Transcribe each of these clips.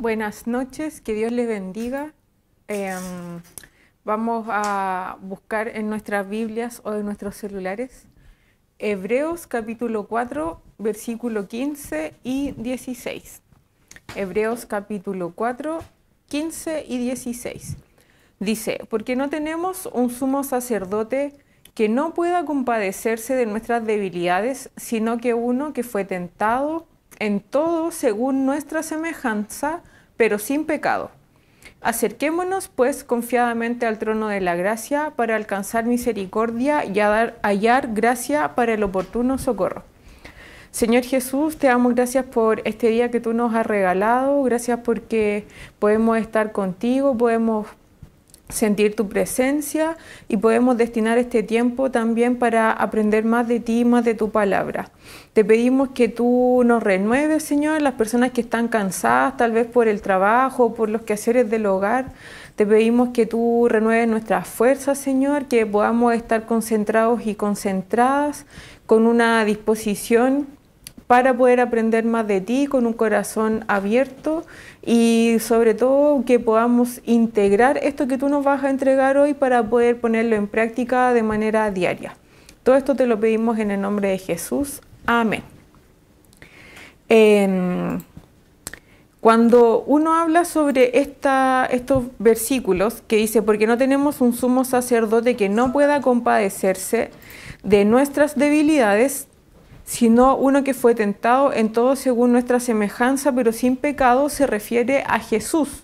Buenas noches, que Dios les bendiga. Em, vamos a buscar en nuestras Biblias o en nuestros celulares Hebreos capítulo 4, versículo 15 y 16. Hebreos capítulo 4, 15 y 16. Dice, porque no tenemos un sumo sacerdote que no pueda compadecerse de nuestras debilidades, sino que uno que fue tentado en todo según nuestra semejanza, pero sin pecado. Acerquémonos, pues, confiadamente al trono de la gracia para alcanzar misericordia y hallar gracia para el oportuno socorro. Señor Jesús, te damos gracias por este día que tú nos has regalado, gracias porque podemos estar contigo, podemos sentir tu presencia y podemos destinar este tiempo también para aprender más de ti, más de tu palabra. Te pedimos que tú nos renueves, Señor, las personas que están cansadas tal vez por el trabajo, por los quehaceres del hogar. Te pedimos que tú renueves nuestras fuerzas, Señor, que podamos estar concentrados y concentradas con una disposición para poder aprender más de ti con un corazón abierto y sobre todo que podamos integrar esto que tú nos vas a entregar hoy para poder ponerlo en práctica de manera diaria. Todo esto te lo pedimos en el nombre de Jesús. Amén. Em, cuando uno habla sobre esta, estos versículos que dice, porque no tenemos un sumo sacerdote que no pueda compadecerse de nuestras debilidades, sino uno que fue tentado en todo según nuestra semejanza, pero sin pecado, se refiere a Jesús.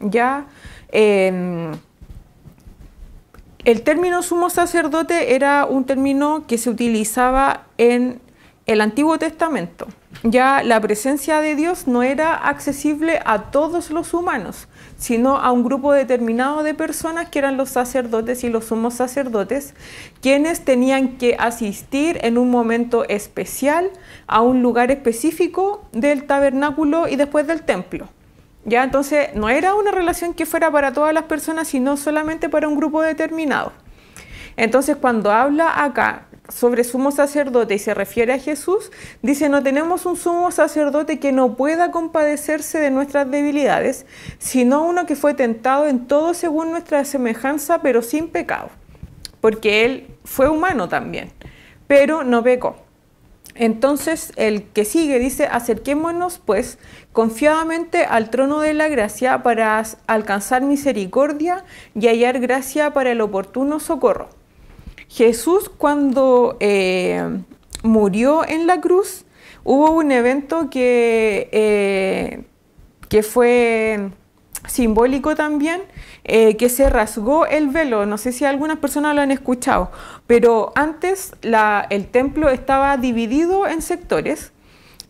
Ya em, el término sumo sacerdote era un término que se utilizaba en el Antiguo Testamento. Ya la presencia de Dios no era accesible a todos los humanos, sino a un grupo determinado de personas que eran los sacerdotes y los sumos sacerdotes, quienes tenían que asistir en un momento especial a un lugar específico del tabernáculo y después del templo. Ya entonces no era una relación que fuera para todas las personas, sino solamente para un grupo determinado. Entonces cuando habla acá sobre sumo sacerdote y se refiere a Jesús, dice, no tenemos un sumo sacerdote que no pueda compadecerse de nuestras debilidades, sino uno que fue tentado en todo según nuestra semejanza, pero sin pecado, porque él fue humano también, pero no pecó. Entonces el que sigue dice, acerquémonos pues confiadamente al trono de la gracia para alcanzar misericordia y hallar gracia para el oportuno socorro. Jesús cuando eh, murió en la cruz, hubo un evento que, eh, que fue simbólico también, eh, que se rasgó el velo. No sé si algunas personas lo han escuchado, pero antes el templo estaba dividido en sectores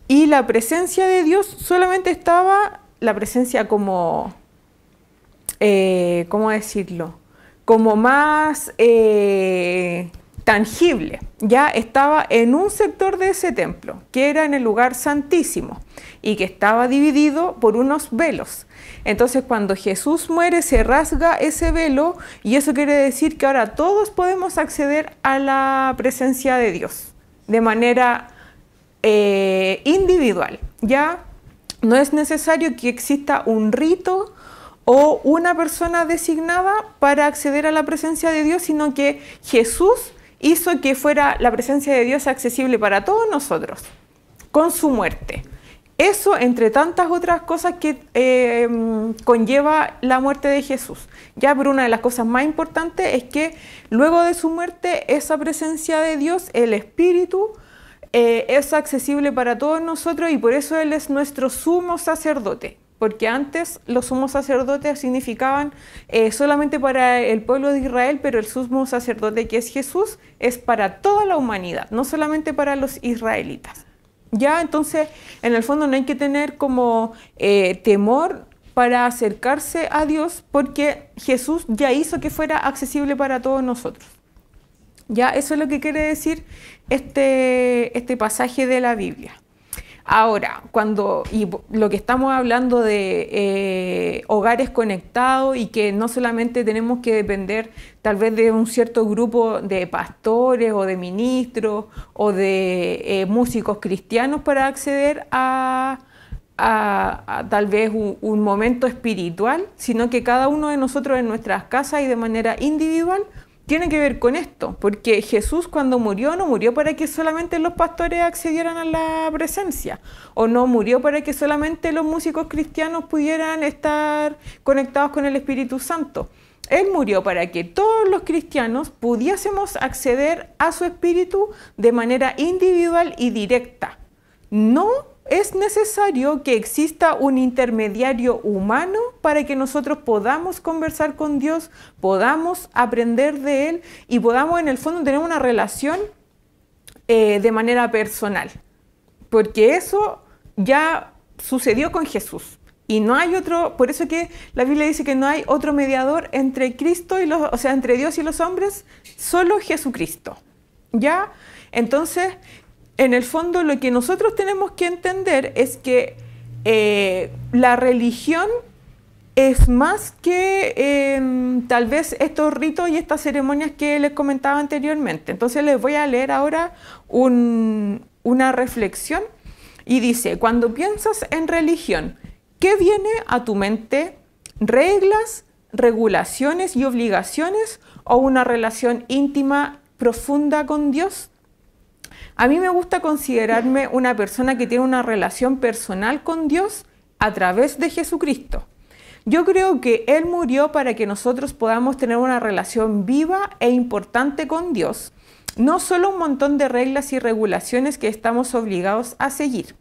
y la presencia de Dios solamente estaba, la presencia como, ¿cómo decirlo? como más eh, tangible. Ya estaba en un sector de ese templo, que era en el lugar santísimo, y que estaba dividido por unos velos. Entonces cuando Jesús muere se rasga ese velo y eso quiere decir que ahora todos podemos acceder a la presencia de Dios de manera eh, individual. Ya no es necesario que exista un rito o una persona designada para acceder a la presencia de Dios, sino que Jesús hizo que fuera la presencia de Dios accesible para todos nosotros, con su muerte. Eso, entre tantas otras cosas que em, conlleva la muerte de Jesús. Ya, pero una de las cosas más importantes es que luego de su muerte, esa presencia de Dios, el Espíritu, eh, es accesible para todos nosotros y por eso Él es nuestro sumo sacerdote porque antes los sumos sacerdotes significaban eh, solamente para el pueblo de Israel, pero el sumo sacerdote que es Jesús es para toda la humanidad, no solamente para los israelitas. Ya, entonces, en el fondo no hay que tener como eh, temor para acercarse a Dios porque Jesús ya hizo que fuera accesible para todos nosotros. Ya, eso es lo que quiere decir este, este pasaje de la Biblia. Ahora, cuando, lo que estamos hablando de eh, hogares conectados y que no solamente tenemos que depender tal vez de un cierto grupo de pastores o de ministros o de eh, músicos cristianos para acceder a, tal vez un, momento espiritual, sino que cada uno de nosotros en nuestras casas y de manera individual tiene que ver con esto, porque Jesús cuando murió no murió para que solamente los pastores accedieran a la presencia, o no murió para que solamente los músicos cristianos pudieran estar conectados con el Espíritu Santo. Él murió para que todos los cristianos pudiésemos acceder a su espíritu de manera individual y directa, no es necesario que exista un intermediario humano para que nosotros podamos conversar con Dios, podamos aprender de Él y podamos en el fondo tener una relación eh, de manera personal. Porque eso ya sucedió con Jesús. Y no hay otro, por eso que la Biblia dice que no hay otro mediador entre Cristo y los, o sea, entre Dios y los hombres, solo Jesucristo. ¿Ya? Entonces, en el fondo lo que nosotros tenemos que entender es que eh, la religión es más que em, tal vez estos ritos y estas ceremonias que les comentaba anteriormente. Entonces les voy a leer ahora una reflexión y dice, cuando piensas en religión, ¿qué viene a tu mente? ¿Reglas, regulaciones y obligaciones o una relación íntima, profunda con Dios? A mí me gusta considerarme una persona que tiene una relación personal con Dios a través de Jesucristo. Yo creo que Él murió para que nosotros podamos tener una relación viva e importante con Dios, no solo un montón de reglas y regulaciones que estamos obligados a seguir.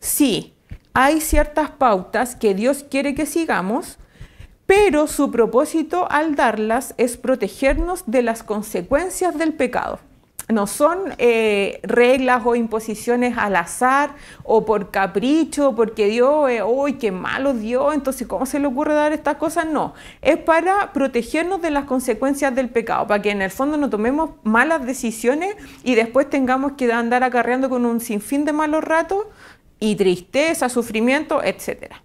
Sí, hay ciertas pautas que Dios quiere que sigamos, pero su propósito al darlas es protegernos de las consecuencias del pecado no son eh, reglas o imposiciones al azar o por capricho, porque Dios, hoy eh, uy, qué malo Dios, entonces ¿cómo se le ocurre dar estas cosas? No, es para protegernos de las consecuencias del pecado, para que en el fondo no tomemos malas decisiones y después tengamos que andar acarreando con un sinfín de malos ratos y tristeza, sufrimiento, etcétera.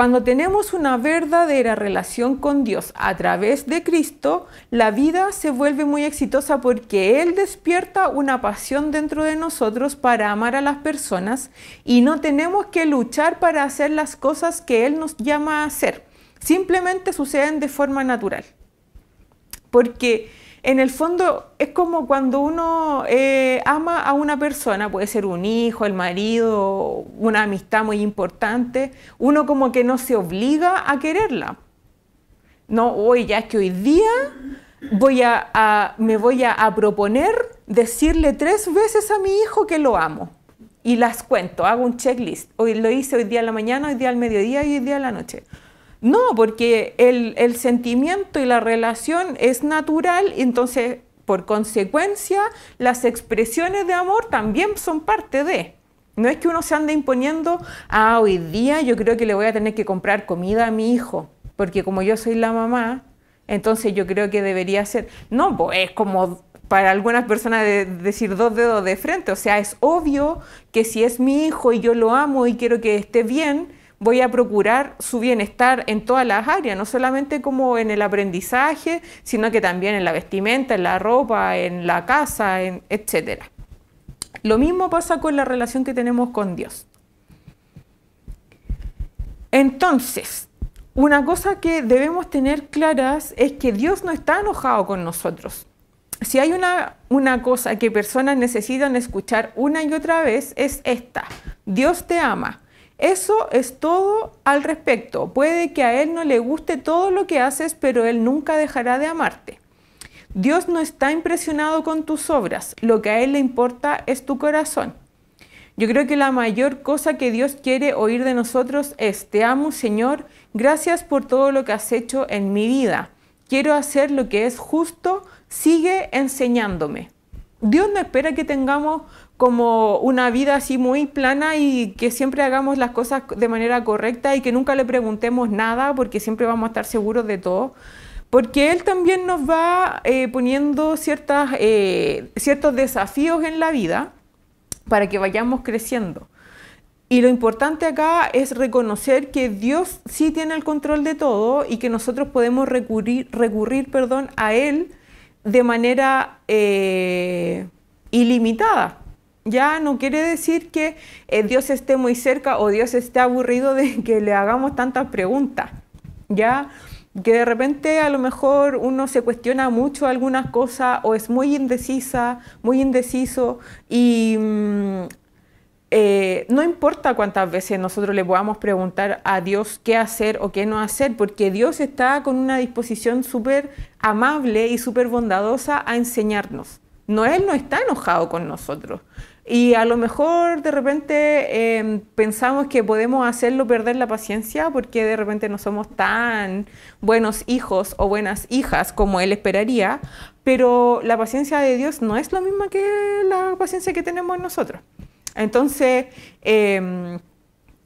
Cuando tenemos una verdadera relación con Dios a través de Cristo, la vida se vuelve muy exitosa porque Él despierta una pasión dentro de nosotros para amar a las personas y no tenemos que luchar para hacer las cosas que Él nos llama a hacer. Simplemente suceden de forma natural. Porque en el fondo es como cuando uno eh, ama a una persona, puede ser un hijo, el marido, una amistad muy importante, uno como que no se obliga a quererla. No, hoy ya es que hoy día voy a, me voy a, proponer decirle tres veces a mi hijo que lo amo. Y las cuento, hago un checklist. Hoy lo hice hoy día a la mañana, hoy día al mediodía y hoy día a la noche. No, porque el, sentimiento y la relación es natural, entonces por consecuencia las expresiones de amor también son parte de. No es que uno se ande imponiendo, ah, hoy día yo creo que le voy a tener que comprar comida a mi hijo, porque como yo soy la mamá, entonces yo creo que debería ser, no, pues es como para algunas personas de decir dos dedos de frente, o sea, es obvio que si es mi hijo y yo lo amo y quiero que esté bien, voy a procurar su bienestar en todas las áreas, no solamente como en el aprendizaje, sino que también en la vestimenta, en la ropa, en la casa, en, etc. Lo mismo pasa con la relación que tenemos con Dios. Entonces, una cosa que debemos tener claras es que Dios no está enojado con nosotros. Si hay una, una cosa que personas necesitan escuchar una y otra vez, es esta. Dios te ama eso es todo al respecto. Puede que a Él no le guste todo lo que haces, pero Él nunca dejará de amarte. Dios no está impresionado con tus obras, lo que a Él le importa es tu corazón. Yo creo que la mayor cosa que Dios quiere oír de nosotros es, te amo Señor, gracias por todo lo que has hecho en mi vida. Quiero hacer lo que es justo, sigue enseñándome. Dios no espera que tengamos como una vida así muy plana y que siempre hagamos las cosas de manera correcta y que nunca le preguntemos nada porque siempre vamos a estar seguros de todo. Porque Él también nos va eh, poniendo ciertas, eh, ciertos desafíos en la vida para que vayamos creciendo. Y lo importante acá es reconocer que Dios sí tiene el control de todo y que nosotros podemos recurrir, recurrir perdón, a Él de manera eh, ilimitada. Ya no quiere decir que eh, Dios esté muy cerca o Dios esté aburrido de que le hagamos tantas preguntas. Ya que de repente a lo mejor uno se cuestiona mucho algunas cosas o es muy indecisa, muy indeciso y, mm, eh, no importa cuántas veces nosotros le podamos preguntar a Dios qué hacer o qué no hacer, porque Dios está con una disposición súper amable y súper bondadosa a enseñarnos. No, Él no está enojado con nosotros. Y a lo mejor de repente em, pensamos que podemos hacerlo perder la paciencia porque de repente no somos tan buenos hijos o buenas hijas como él esperaría, pero la paciencia de Dios no es la misma que la paciencia que tenemos nosotros. Entonces, em,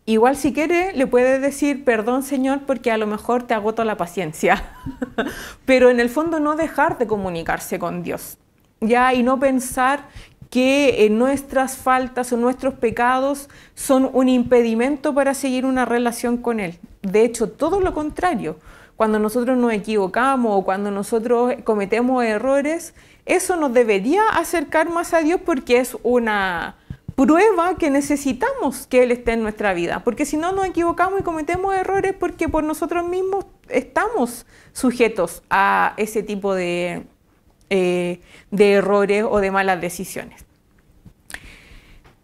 igual si quiere, le puede decir, perdón Señor, porque a lo mejor te agota la paciencia. Pero en el fondo no dejar de comunicarse con Dios, ¿ya? Y no pensar que eh, nuestras faltas o nuestros pecados son un impedimento para seguir una relación con Él. De hecho, todo lo contrario. Cuando nosotros nos equivocamos o cuando nosotros cometemos errores, eso nos debería acercar más a Dios porque es una, prueba que necesitamos que Él esté en nuestra vida, porque si no nos equivocamos y cometemos errores porque por nosotros mismos estamos sujetos a ese tipo de, eh, de errores o de malas decisiones.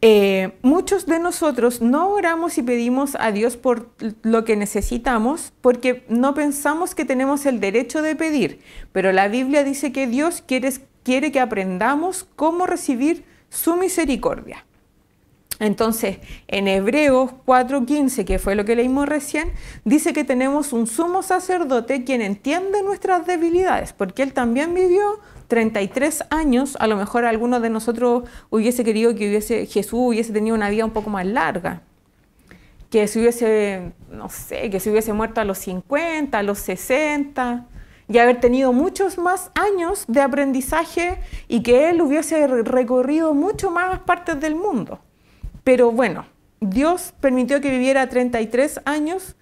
Eh, muchos de nosotros no oramos y pedimos a Dios por lo que necesitamos porque no pensamos que tenemos el derecho de pedir, pero la Biblia dice que Dios quiere que aprendamos cómo recibir su misericordia. Entonces, en Hebreos 4:15, que fue lo que leímos recién, dice que tenemos un sumo sacerdote quien entiende nuestras debilidades, porque él también vivió 33 años, a lo mejor alguno de nosotros hubiese querido que hubiese, Jesús hubiese tenido una vida un poco más larga, que se hubiese, no sé, que se hubiese muerto a los 50, a los 60, y haber tenido muchos más años de aprendizaje y que él hubiese recorrido mucho más partes del mundo. Pero bueno, Dios permitió que viviera 33 años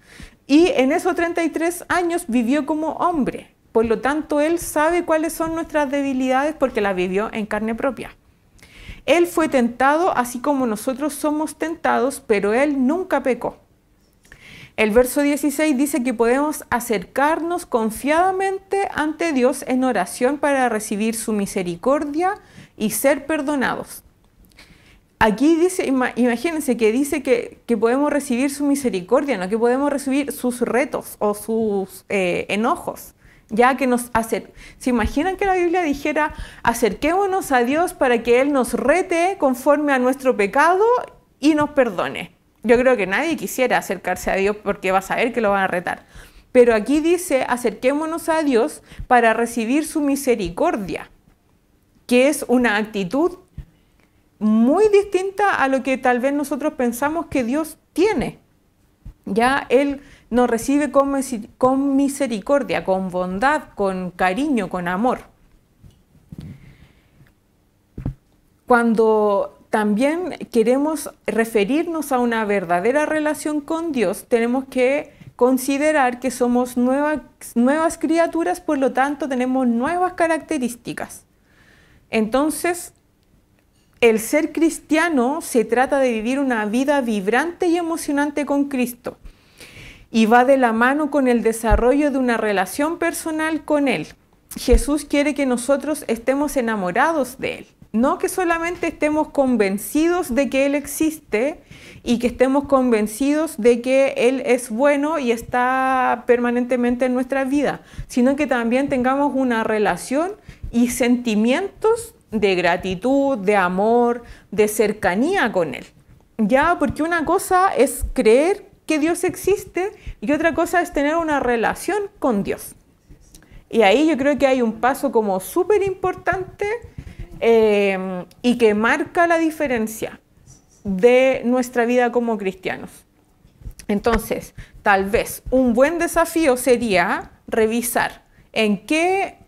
y en esos 33 años vivió como hombre. Por lo tanto, Él sabe cuáles son nuestras debilidades porque las vivió en carne propia. Él fue tentado así como nosotros somos tentados, pero Él nunca pecó. El verso 16 dice que podemos acercarnos confiadamente ante Dios en oración para recibir su misericordia y ser perdonados aquí dice, imagínense que dice que, podemos recibir su misericordia, no que podemos recibir sus retos o sus eh, enojos, ya que nos hace... ¿Se imaginan que la Biblia dijera, acerquémonos a Dios para que Él nos rete conforme a nuestro pecado y nos perdone? Yo creo que nadie quisiera acercarse a Dios porque va a saber que lo van a retar. Pero aquí dice, acerquémonos a Dios para recibir su misericordia, que es una actitud muy distinta a lo que tal vez nosotros pensamos que Dios tiene. Ya Él nos recibe con, misericordia, con bondad, con cariño, con amor. Cuando también queremos referirnos a una verdadera relación con Dios, tenemos que considerar que somos nuevas criaturas, por lo tanto tenemos nuevas características. Entonces, el ser cristiano se trata de vivir una vida vibrante y emocionante con Cristo y va de la mano con el desarrollo de una relación personal con Él. Jesús quiere que nosotros estemos enamorados de Él, no que solamente estemos convencidos de que Él existe y que estemos convencidos de que Él es bueno y está permanentemente en nuestra vida, sino que también tengamos una relación y sentimientos de gratitud, de amor, de cercanía con Él. Ya, porque una cosa es creer que Dios existe y otra cosa es tener una relación con Dios. Y ahí yo creo que hay un paso como súper importante em, y que marca la diferencia de nuestra vida como cristianos. Entonces, tal vez un buen desafío sería revisar en qué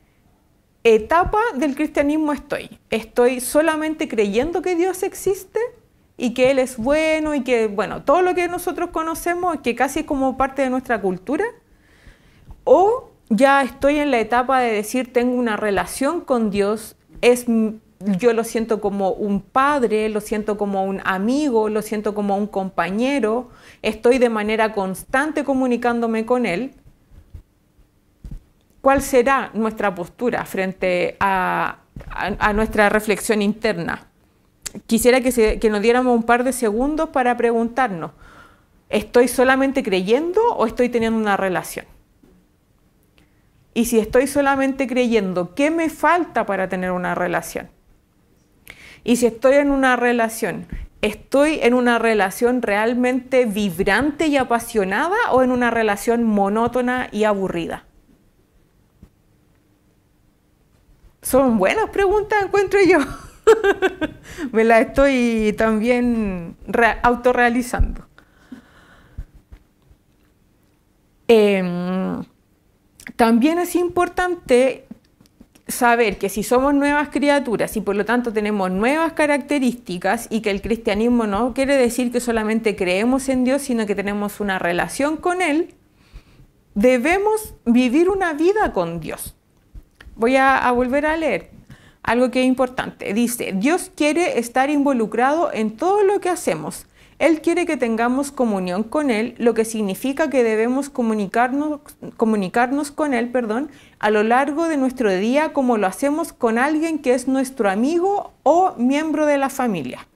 etapa del cristianismo estoy. Estoy solamente creyendo que Dios existe y que Él es bueno y que, bueno, todo lo que nosotros conocemos, que casi como parte de nuestra cultura. O ya estoy en la etapa de decir, tengo una relación con Dios, es, yo lo siento como un padre, lo siento como un amigo, lo siento como un compañero, estoy de manera constante comunicándome con Él cuál será nuestra postura frente a, nuestra reflexión interna. Quisiera que, que nos diéramos un par de segundos para preguntarnos, ¿estoy solamente creyendo o estoy teniendo una relación? Y si estoy solamente creyendo, ¿qué me falta para tener una relación? Y si estoy en una relación, ¿estoy en una relación realmente vibrante y apasionada o en una relación monótona y aburrida? Son buenas preguntas, encuentro yo. Me las estoy también autorrealizando. Em, también es importante saber que si somos nuevas criaturas y por lo tanto tenemos nuevas características y que el cristianismo no quiere decir que solamente creemos en Dios, sino que tenemos una relación con Él, debemos vivir una vida con Dios. Voy a, volver a leer algo que es importante. Dice, Dios quiere estar involucrado en todo lo que hacemos. Él quiere que tengamos comunión con Él, lo que significa que debemos comunicarnos, comunicarnos con Él perdón, a lo largo de nuestro día como lo hacemos con alguien que es nuestro amigo o miembro de la familia.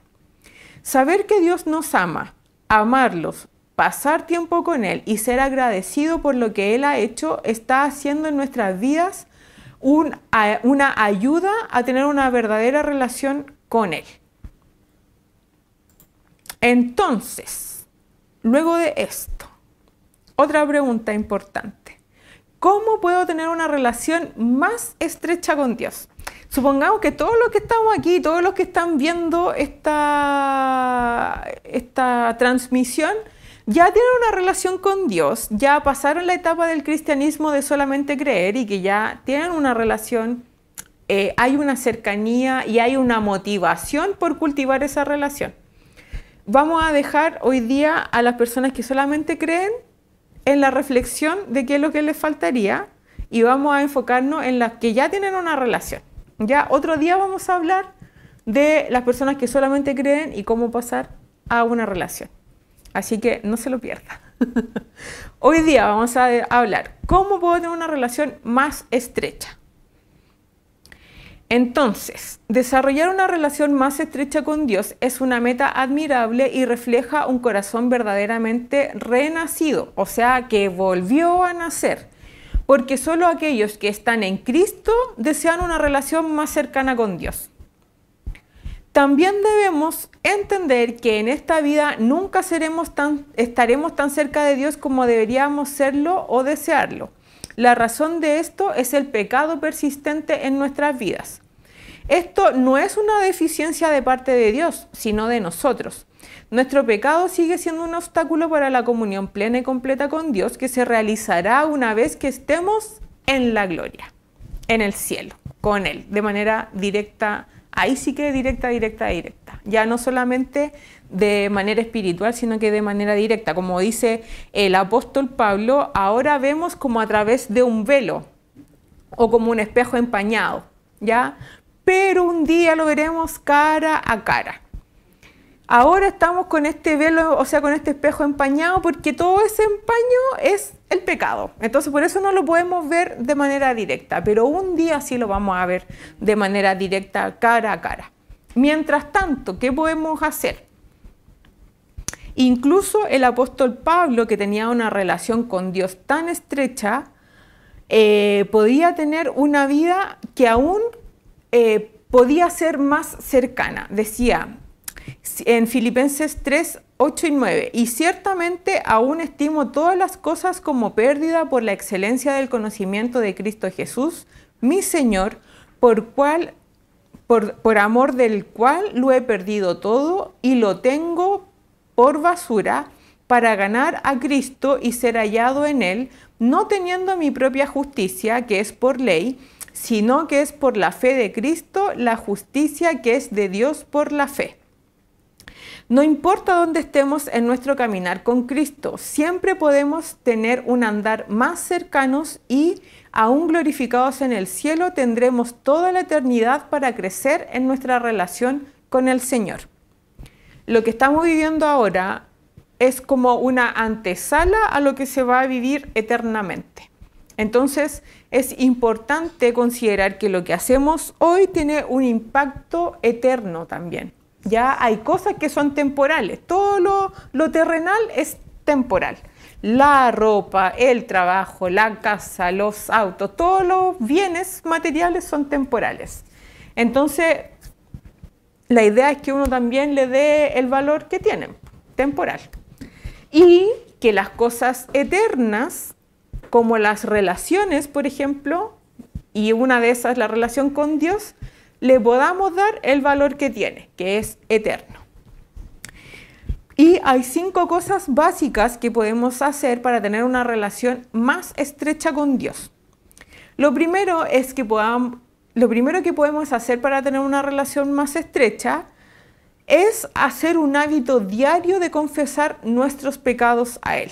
Saber que Dios nos ama, amarlos, pasar tiempo con Él y ser agradecido por lo que Él ha hecho está haciendo en nuestras vidas una ayuda a tener una verdadera relación con Él. Entonces, luego de esto, otra pregunta importante. ¿Cómo puedo tener una relación más estrecha con Dios? Supongamos que todos los que estamos aquí, todos los que están viendo esta, esta transmisión, ya tienen una relación con Dios, ya pasaron la etapa del cristianismo de solamente creer y que ya tienen una relación, eh, hay una cercanía y hay una motivación por cultivar esa relación. Vamos a dejar hoy día a las personas que solamente creen en la reflexión de qué es lo que les faltaría y vamos a enfocarnos en las que ya tienen una relación. Ya otro día vamos a hablar de las personas que solamente creen y cómo pasar a una relación. Así que no se lo pierda. Hoy día vamos a eh, hablar cómo puedo tener una relación más estrecha. Entonces, desarrollar una relación más estrecha con Dios es una meta admirable y refleja un corazón verdaderamente renacido, o sea, que volvió a nacer, porque solo aquellos que están en Cristo desean una relación más cercana con Dios. También debemos entender que en esta vida nunca tan, estaremos tan cerca de Dios como deberíamos serlo o desearlo. La razón de esto es el pecado persistente en nuestras vidas. Esto no es una deficiencia de parte de Dios, sino de nosotros. Nuestro pecado sigue siendo un obstáculo para la comunión plena y completa con Dios que se realizará una vez que estemos en la gloria, en el cielo, con Él, de manera directa ahí sí que directa, directa, directa. Ya no solamente de manera espiritual, sino que de manera directa. Como dice el apóstol Pablo, ahora vemos como a través de un velo o como un espejo empañado, ¿ya? Pero un día lo veremos cara a cara. Ahora estamos con este velo, o sea, con este espejo empañado, porque todo ese empaño es el pecado. Entonces, por eso no lo podemos ver de manera directa, pero un día sí lo vamos a ver de manera directa, cara a cara. Mientras tanto, ¿qué podemos hacer? Incluso el apóstol Pablo, que tenía una relación con Dios tan estrecha, eh, podía tener una vida que aún eh, podía ser más cercana. Decía, en Filipenses 3, 8 y 9. Y ciertamente aún estimo todas las cosas como pérdida por la excelencia del conocimiento de Cristo Jesús, mi Señor, por cual por, amor del cual lo he perdido todo y lo tengo por basura para ganar a Cristo y ser hallado en Él, no teniendo mi propia justicia, que es por ley, sino que es por la fe de Cristo, la justicia que es de Dios por la fe. No importa dónde estemos en nuestro caminar con Cristo, siempre podemos tener un andar más cercanos y, aún glorificados en el cielo, tendremos toda la eternidad para crecer en nuestra relación con el Señor. Lo que estamos viviendo ahora es como una antesala a lo que se va a vivir eternamente. Entonces es importante considerar que lo que hacemos hoy tiene un impacto eterno también. Ya hay cosas que son temporales. Todo lo, terrenal es temporal. La ropa, el trabajo, la casa, los autos, todos los bienes materiales son temporales. Entonces, la idea es que uno también le dé el valor que tienen, temporal. Y que las cosas eternas, como las relaciones, por ejemplo, y una de esas es la relación con Dios, le podamos dar el valor que tiene, que es eterno. Y hay cinco cosas básicas que podemos hacer para tener una relación más estrecha con Dios. Lo primero es que lo primero que podemos hacer para tener una relación más estrecha es hacer un hábito diario de confesar nuestros pecados a Él.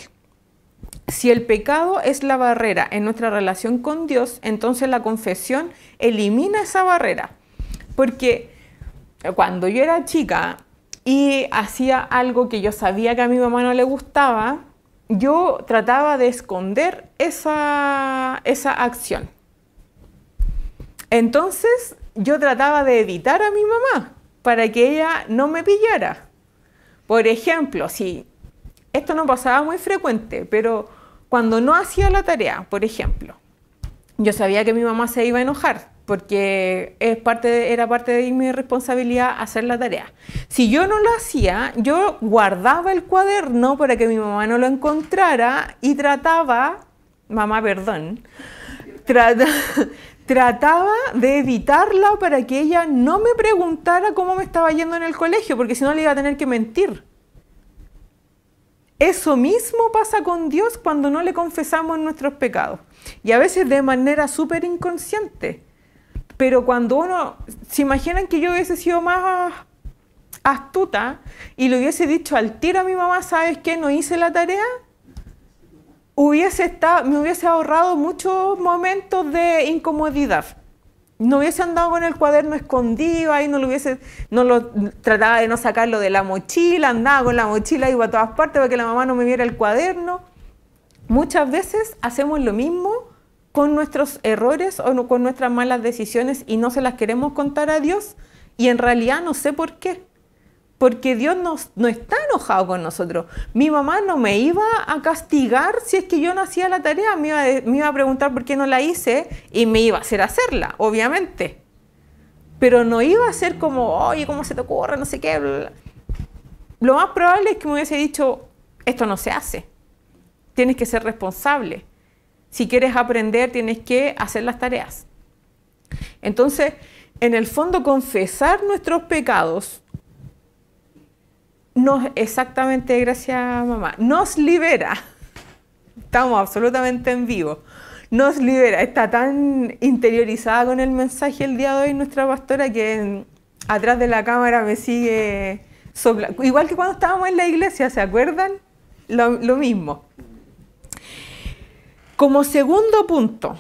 Si el pecado es la barrera en nuestra relación con Dios, entonces la confesión elimina esa barrera porque cuando yo era chica y hacía algo que yo sabía que a mi mamá no le gustaba, yo trataba de esconder esa, acción. Entonces yo trataba de evitar a mi mamá para que ella no me pillara. Por ejemplo, si esto no pasaba muy frecuente, pero cuando no hacía la tarea, por ejemplo, yo sabía que mi mamá se iba a enojar porque es parte era parte de mi responsabilidad hacer la tarea. Si yo no lo hacía, yo guardaba el cuaderno para que mi mamá no lo encontrara y trataba, mamá perdón, trataba de evitarla para que ella no me preguntara cómo me estaba yendo en el colegio, porque si no le iba a tener que mentir. Eso mismo pasa con Dios cuando no le confesamos nuestros pecados. Y a veces de manera súper inconsciente. Pero cuando uno, se imaginan que yo hubiese sido más astuta y le hubiese dicho al tiro a mi mamá, ¿sabes qué? No hice la tarea. Hubiese me hubiese ahorrado muchos momentos de incomodidad no hubiese andado con el cuaderno escondido, ahí no lo hubiese, no lo trataba de no sacarlo de la mochila, andaba con la mochila, iba a todas partes para que la mamá no me viera el cuaderno. Muchas veces hacemos lo mismo con nuestros errores o con nuestras malas decisiones y no se las queremos contar a Dios y en realidad no sé por qué porque Dios no, está enojado con nosotros. Mi mamá no me iba a castigar si es que yo no hacía la tarea, me iba, a preguntar por qué no la hice y me iba a hacer hacerla, obviamente. Pero no iba a ser como, oye, ¿cómo se te ocurre? No sé qué. Lo más probable es que me hubiese dicho, esto no se hace. Tienes que ser responsable. Si quieres aprender, tienes que hacer las tareas. Entonces, en el fondo, confesar nuestros pecados no exactamente, gracias mamá, nos libera. Estamos absolutamente en vivo. Nos libera. Está tan interiorizada con el mensaje el día de hoy nuestra pastora que atrás de la cámara me sigue soplando. Igual que cuando estábamos en la iglesia, ¿se acuerdan? lo mismo. Como segundo punto,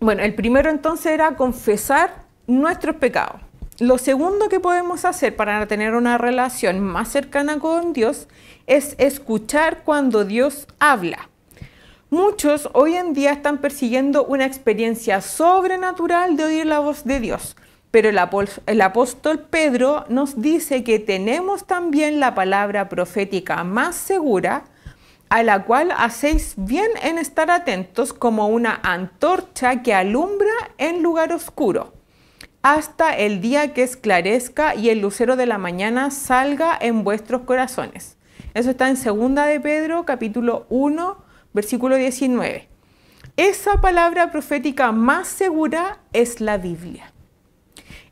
bueno, el primero entonces era confesar nuestros pecados. Lo segundo que podemos hacer para tener una relación más cercana con Dios es escuchar cuando Dios habla. Muchos hoy en día están persiguiendo una experiencia sobrenatural de oír la voz de Dios, pero el, apóstol Pedro nos dice que tenemos también la palabra profética más segura, a la cual hacéis bien en estar atentos como una antorcha que alumbra en lugar oscuro hasta el día que esclarezca y el lucero de la mañana salga en vuestros corazones. Eso está en 2 de Pedro, capítulo 1, versículo 19. Esa palabra profética más segura es la Biblia.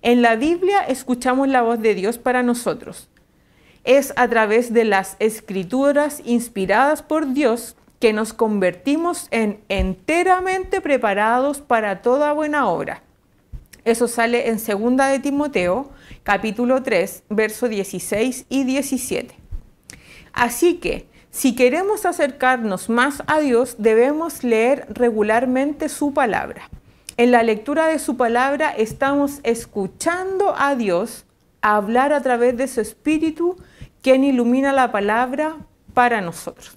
En la Biblia escuchamos la voz de Dios para nosotros. Es a través de las escrituras inspiradas por Dios que nos convertimos en enteramente preparados para toda buena obra eso sale en 2 de Timoteo, capítulo 3, versos 16 y 17. Así que, si queremos acercarnos más a Dios, debemos leer regularmente su palabra. En la lectura de su palabra estamos escuchando a Dios hablar a través de su Espíritu, quien ilumina la palabra para nosotros.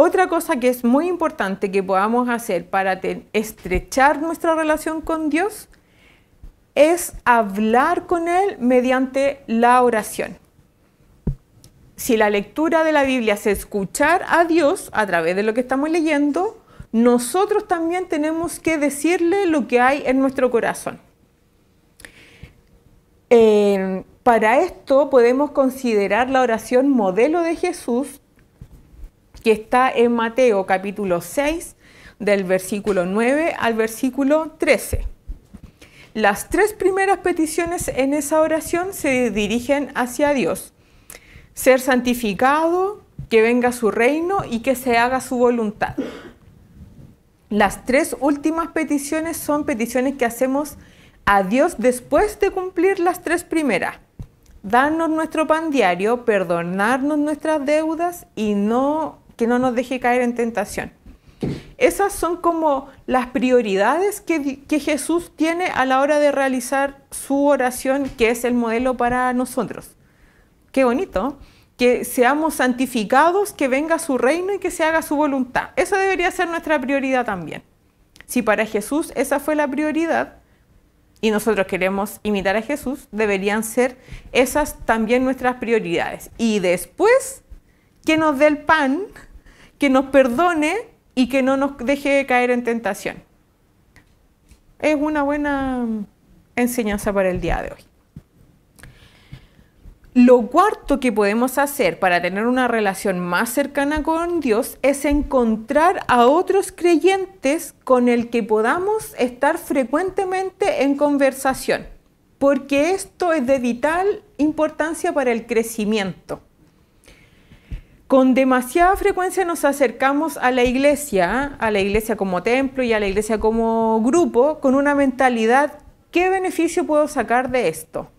Otra cosa que es muy importante que podamos hacer para estrechar nuestra relación con Dios es hablar con Él mediante la oración. Si la lectura de la Biblia es escuchar a Dios a través de lo que estamos leyendo, nosotros también tenemos que decirle lo que hay en nuestro corazón. Eh, para esto podemos considerar la oración modelo de Jesús que está en Mateo capítulo 6, del versículo 9 al versículo 13. Las tres primeras peticiones en esa oración se dirigen hacia Dios. Ser santificado, que venga su reino y que se haga su voluntad. Las tres últimas peticiones son peticiones que hacemos a Dios después de cumplir las tres primeras. Darnos nuestro pan diario, perdonarnos nuestras deudas y no que no nos deje caer en tentación. Esas son como las prioridades que, Jesús tiene a la hora de realizar su oración, que es el modelo para nosotros. Qué bonito, que seamos santificados, que venga su reino y que se haga su voluntad. Esa debería ser nuestra prioridad también. Si para Jesús esa fue la prioridad y nosotros queremos imitar a Jesús, deberían ser esas también nuestras prioridades. Y después que nos dé el pan que nos perdone y que no nos deje caer en tentación. Es una buena enseñanza para el día de hoy. Lo cuarto que podemos hacer para tener una relación más cercana con Dios es encontrar a otros creyentes con el que podamos estar frecuentemente en conversación, porque esto es de vital importancia para el crecimiento con demasiada frecuencia nos acercamos a la iglesia, a la iglesia como templo y a la iglesia como grupo, con una mentalidad, ¿qué beneficio puedo sacar de esto?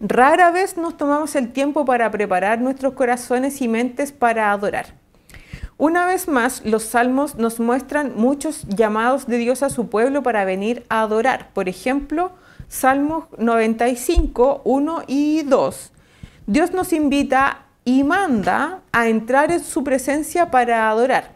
Rara vez nos tomamos el tiempo para preparar nuestros corazones y mentes para adorar. Una vez más, los salmos nos muestran muchos llamados de Dios a su pueblo para venir a adorar. Por ejemplo, Salmos 95, 1 y 2. Dios nos invita y manda a entrar en su presencia para adorar.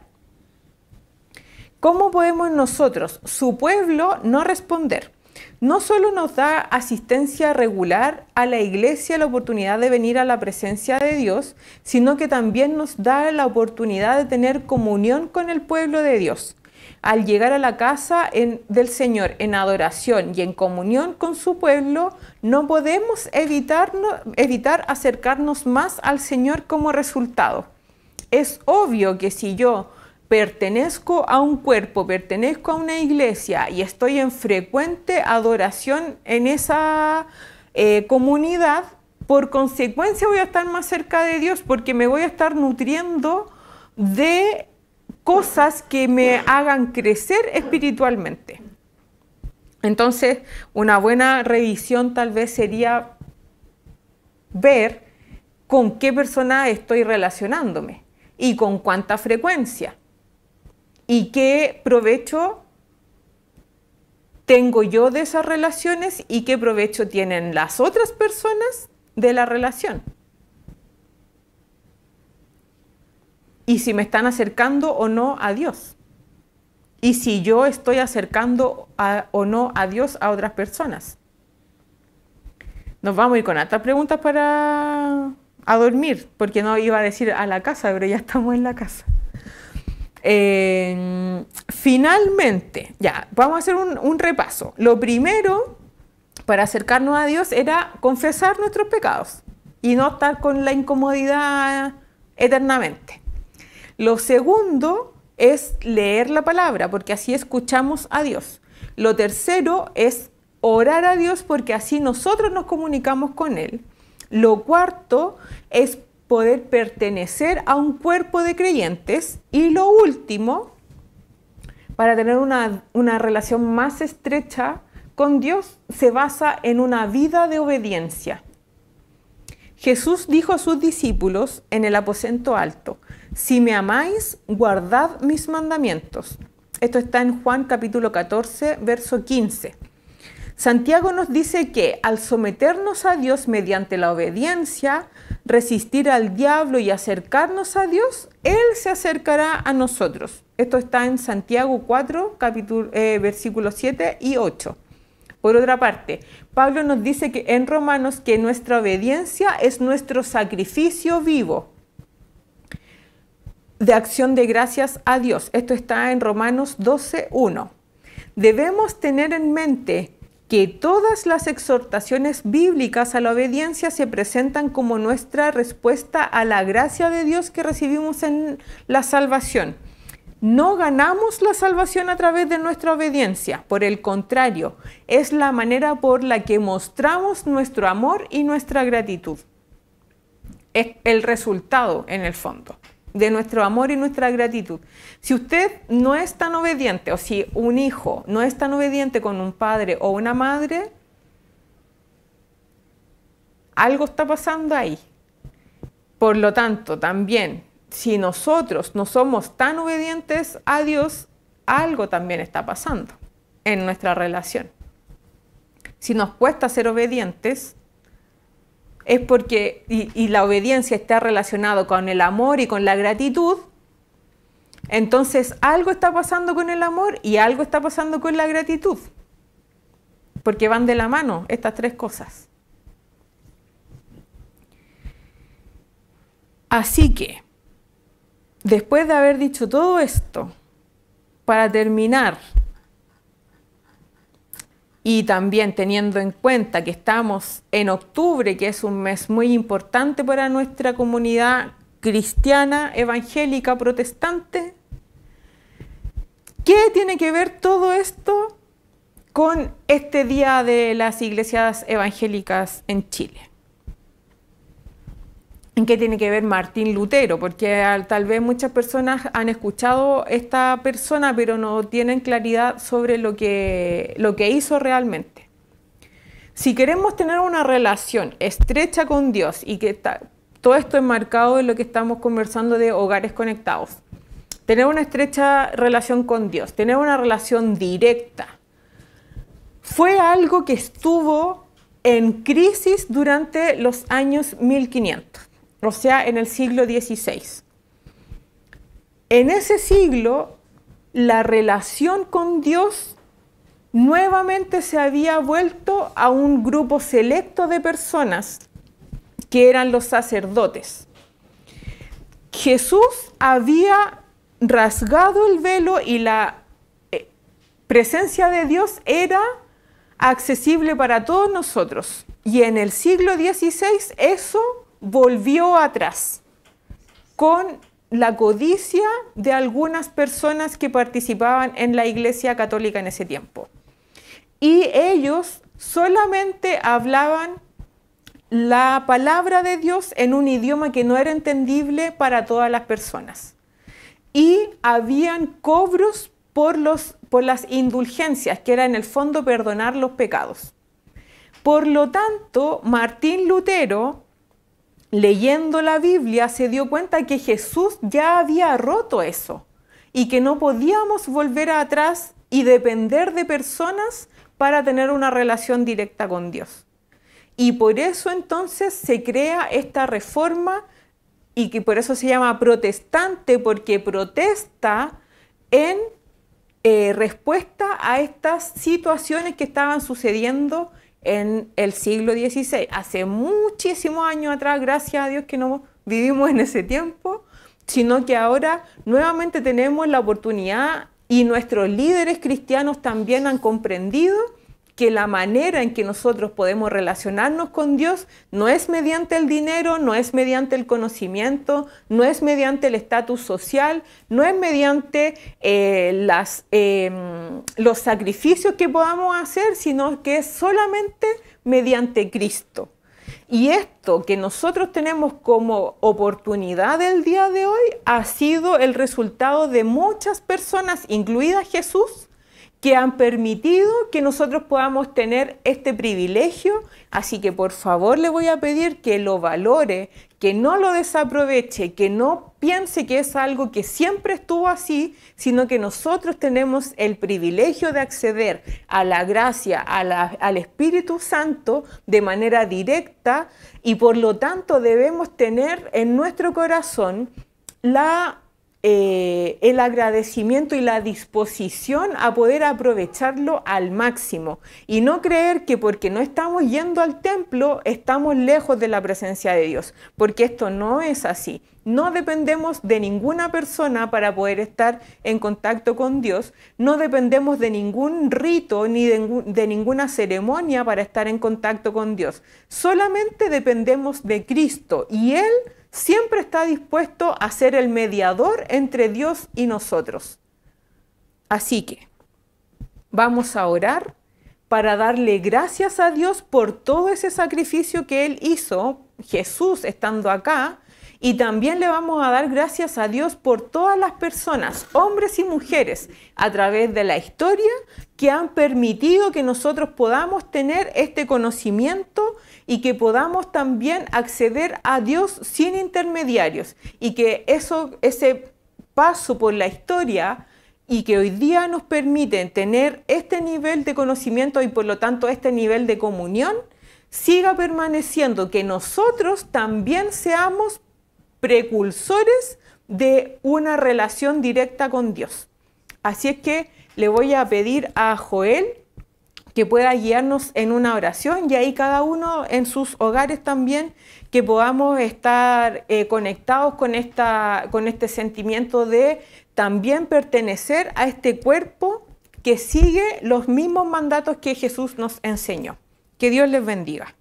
¿Cómo podemos nosotros, su pueblo, no responder? No solo nos da asistencia regular a la iglesia la oportunidad de venir a la presencia de Dios, sino que también nos da la oportunidad de tener comunión con el pueblo de Dios al llegar a la casa del Señor en adoración y en comunión con su pueblo, no podemos evitar, acercarnos más al Señor como resultado. Es obvio que si yo pertenezco a un cuerpo, pertenezco a una iglesia y estoy en frecuente adoración en esa eh, comunidad, por consecuencia voy a estar más cerca de Dios porque me voy a estar nutriendo de cosas que me hagan crecer espiritualmente. Entonces, una buena revisión tal vez sería ver con qué persona estoy relacionándome y con cuánta frecuencia y qué provecho tengo yo de esas relaciones y qué provecho tienen las otras personas de la relación. y si me están acercando o no a Dios. Y si yo estoy acercando o no a Dios a otras personas. Nos vamos a ir con altas preguntas para a dormir, porque no iba a decir a la casa, pero ya estamos en la casa. Eh, finalmente, ya, vamos a hacer un, un repaso. Lo primero para acercarnos a Dios era confesar nuestros pecados y no estar con la incomodidad eternamente. Lo segundo es leer la palabra, porque así escuchamos a Dios. Lo tercero es orar a Dios, porque así nosotros nos comunicamos con Él. Lo cuarto es poder pertenecer a un cuerpo de creyentes. Y lo último, para tener una, relación más estrecha con Dios, se basa en una vida de obediencia. Jesús dijo a sus discípulos en el aposento alto, si me amáis, guardad mis mandamientos. Esto está en Juan capítulo 14, verso 15. Santiago nos dice que al someternos a Dios mediante la obediencia, resistir al diablo y acercarnos a Dios, Él se acercará a nosotros. Esto está en Santiago 4, capítulo, eh, versículos 7 y 8. Por otra parte, Pablo nos dice que en Romanos que nuestra obediencia es nuestro sacrificio vivo de acción de gracias a Dios. Esto está en Romanos 121 Debemos tener en mente que todas las exhortaciones bíblicas a la obediencia se presentan como nuestra respuesta a la gracia de Dios que recibimos en la salvación. No ganamos la salvación a través de nuestra obediencia, por el contrario, es la manera por la que mostramos nuestro amor y nuestra gratitud. Es el resultado, en el fondo, de nuestro amor y nuestra gratitud. Si usted no es tan obediente, o si un hijo no es tan obediente con un padre o una madre, algo está pasando ahí. Por lo tanto, también si nosotros no somos tan obedientes a Dios, algo también está pasando en nuestra relación. Si nos cuesta ser obedientes, es porque, y, la obediencia está relacionada con el amor y con la gratitud, entonces algo está pasando con el amor y algo está pasando con la gratitud, porque van de la mano estas tres cosas. Así que después de haber dicho todo esto, para terminar, y también teniendo en cuenta que estamos en octubre, que es un mes muy importante para nuestra comunidad cristiana, evangélica, protestante, ¿qué tiene que ver todo esto con este Día de las Iglesias Evangélicas en Chile? en qué tiene que ver Martín Lutero, porque tal vez muchas personas han escuchado esta persona, pero no tienen claridad sobre lo que, lo que hizo realmente. Si queremos tener una relación estrecha con Dios y que todo esto es marcado en lo que estamos conversando de hogares conectados, tener una estrecha relación con Dios, tener una relación directa, fue algo que estuvo en crisis durante los años 1500 o sea, en el siglo XVI. En ese siglo, la relación con Dios nuevamente se había vuelto a un grupo selecto de personas, que eran los sacerdotes. Jesús había rasgado el velo y la eh, presencia de Dios era accesible para todos nosotros. Y en el siglo XVI eso volvió atrás con la codicia de algunas personas que participaban en la Iglesia Católica en ese tiempo. Y ellos solamente hablaban la palabra de Dios en un idioma que no era entendible para todas las personas. Y habían cobros por, por las indulgencias, que era en el fondo perdonar los pecados. Por lo tanto, Martín Lutero leyendo la Biblia se dio cuenta que Jesús ya había roto eso y que no podíamos volver atrás y depender de personas para tener una relación directa con Dios. Y por eso entonces se crea esta reforma y que por eso se llama protestante, porque protesta en eh, respuesta a estas situaciones que estaban sucediendo en el siglo XVI, hace muchísimos años atrás, gracias a Dios que no vivimos en ese tiempo, sino que ahora nuevamente tenemos la oportunidad y nuestros líderes cristianos también han comprendido que la manera en que nosotros podemos relacionarnos con Dios no es mediante el dinero, no es mediante el conocimiento, no es mediante el estatus social, no es mediante eh, em, los sacrificios que podamos hacer, sino que es solamente mediante Cristo. Y esto que nosotros tenemos como oportunidad el día de hoy ha sido el resultado de muchas personas, incluida Jesús, que han permitido que nosotros podamos tener este privilegio, así que por favor le voy a pedir que lo valore, que no lo desaproveche, que no piense que es algo que siempre estuvo así, sino que nosotros tenemos el privilegio de acceder a la gracia, al Espíritu Santo de manera directa y por lo tanto debemos tener en nuestro corazón la eh, el agradecimiento y la disposición a poder aprovecharlo al máximo y no creer que porque no estamos yendo al templo estamos lejos de la presencia de Dios, porque esto no es así. No dependemos de ninguna persona para poder estar en contacto con Dios, no dependemos de ningún rito ni de ninguna ceremonia para estar en contacto con Dios, solamente dependemos de Cristo y Él siempre está dispuesto a ser el mediador entre Dios y nosotros. Así que vamos a orar para darle gracias a Dios por todo ese sacrificio que Él hizo, Jesús estando acá, y también le vamos a dar gracias a Dios por todas las personas, hombres y mujeres, a través de la historia, que han permitido que nosotros podamos tener este conocimiento y que podamos también acceder a Dios sin intermediarios. Y que eso, ese paso por la historia y que hoy día nos permiten tener este nivel de conocimiento y por lo tanto este nivel de comunión, siga permaneciendo, que nosotros también seamos precursores de una relación directa con Dios. Así es que le voy a pedir a Joel que pueda guiarnos en una oración y ahí cada uno en sus hogares también que podamos estar eh, conectados con, esta, con este sentimiento de también pertenecer a este cuerpo que sigue los mismos mandatos que Jesús nos enseñó. Que Dios les bendiga.